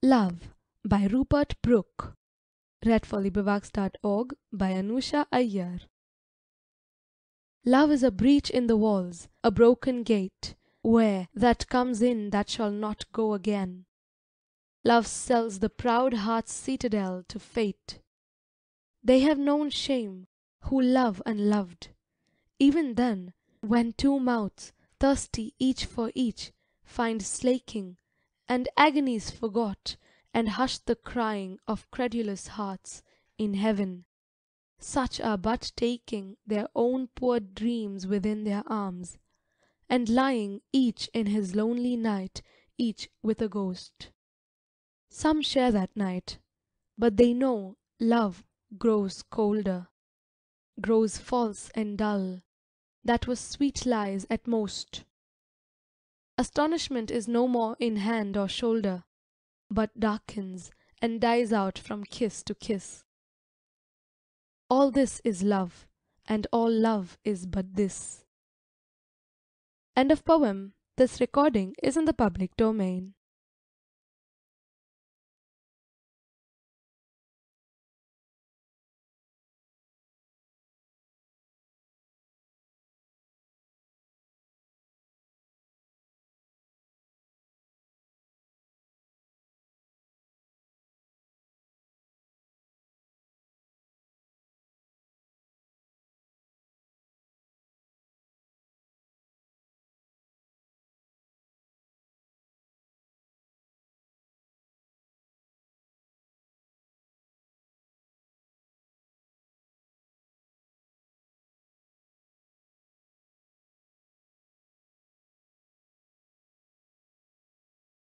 LOVE BY RUPERT BROOKE Love is a breach in the walls, a broken gate, Where that comes in that shall not go again. Love sells the proud heart's citadel to fate. They have known shame, who love and loved. Even then, when two mouths, thirsty each for each, Find slaking. And agonies forgot, and hushed the crying Of credulous hearts, in heaven. Such are but taking Their own poor dreams within their arms, and lying Each in his lonely night, each with a ghost. Some share that night, but they know love grows colder, Grows false and dull, that was sweet lies at most. Astonishment is no more in hand or shoulder, But darkens, and dies out from kiss to kiss. All this is love, and all love is but this. End of poem. This recording is in the public domain.